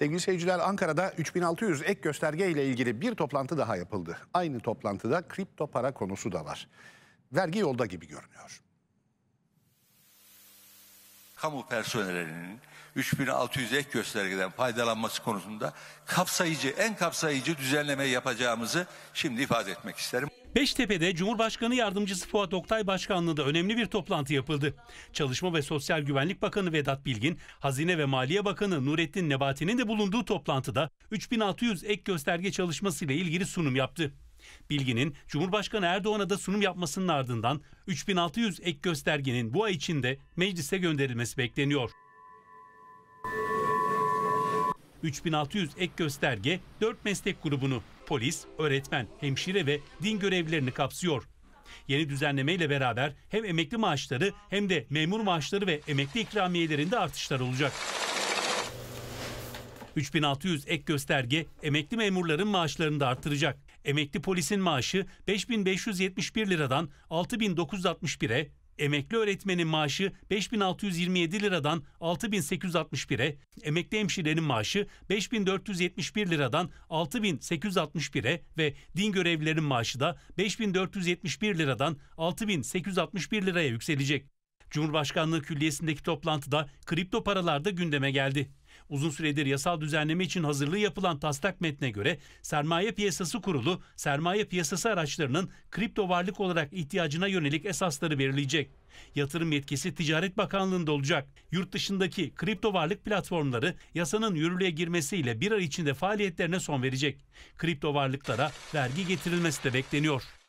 Sevgili seyirciler Ankara'da 3600 ek gösterge ile ilgili bir toplantı daha yapıldı. Aynı toplantıda kripto para konusu da var. Vergi yolda gibi görünüyor. Kamu personelinin 3600 ek göstergeden faydalanması konusunda kapsayıcı, en kapsayıcı düzenleme yapacağımızı şimdi ifade etmek isterim. Beştepe'de Cumhurbaşkanı Yardımcısı Fuat Oktay Başkanlığı'nda önemli bir toplantı yapıldı. Çalışma ve Sosyal Güvenlik Bakanı Vedat Bilgin, Hazine ve Maliye Bakanı Nurettin Nebati'nin de bulunduğu toplantıda 3600 ek gösterge çalışması ile ilgili sunum yaptı. Bilginin Cumhurbaşkanı Erdoğan'a da sunum yapmasının ardından 3600 ek göstergenin bu ay içinde meclise gönderilmesi bekleniyor. 3600 ek gösterge 4 meslek grubunu polis, öğretmen, hemşire ve din görevlilerini kapsıyor. Yeni düzenlemeyle beraber hem emekli maaşları hem de memur maaşları ve emekli ikramiyelerinde artışlar olacak. 3600 ek gösterge emekli memurların maaşlarını da artıracak. Emekli polisin maaşı 5571 liradan 6961'e, Emekli öğretmenin maaşı 5627 liradan 6861'e, emekli hemşirenin maaşı 5471 liradan 6861'e ve din görevlilerin maaşı da 5471 liradan 6861 liraya yükselecek. Cumhurbaşkanlığı Külliyesi'ndeki toplantıda kripto paralar da gündeme geldi. Uzun süredir yasal düzenleme için hazırlığı yapılan taslak metne göre Sermaye Piyasası Kurulu, sermaye piyasası araçlarının kripto varlık olarak ihtiyacına yönelik esasları belirleyecek. Yatırım yetkisi Ticaret Bakanlığı'nda olacak. Yurt dışındaki kripto varlık platformları yasanın yürürlüğe girmesiyle bir ay içinde faaliyetlerine son verecek. Kripto varlıklara vergi getirilmesi de bekleniyor.